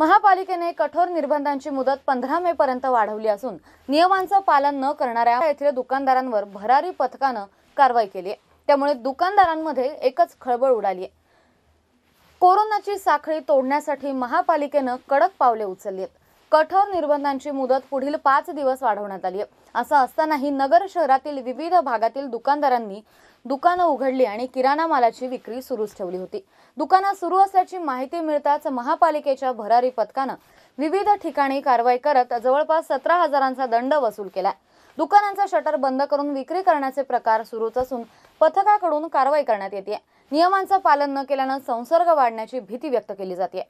महापालिकेने कठोर निर्बंधांची मुदत पंधरा मे पर्यंत वाढवली असून नियमांचं पालन न करणाऱ्या येथील दुकानदारांवर भरारी पथकानं कारवाई केली आहे त्यामुळे दुकानदारांमध्ये एकच खळबळ उडाली कोरोनाची साखळी तोडण्यासाठी महापालिकेनं कडक पावले उचलली आहेत कठोर निर्बंधांची मुदत पुढील पाच दिवस वाढवण्यात आली आहे असं असतानाही नगर शहरातील विविध भागातील दुकानदारांनी दुकानं उघडली आणि किराणा मालाची विक्री सुरूच ठेवली होती दुकानं सुरू असल्याची माहिती मिळताच महापालिकेच्या भरारी पथकानं विविध ठिकाणी कारवाई करत जवळपास सतरा हजारांचा दंड वसूल केला दुकानांचा शटर बंद करून विक्री करण्याचे प्रकार सुरूच असून पथकाकडून कारवाई करण्यात येते नियमांचं पालन न केल्यानं संसर्ग वाढण्याची भीती व्यक्त केली जाते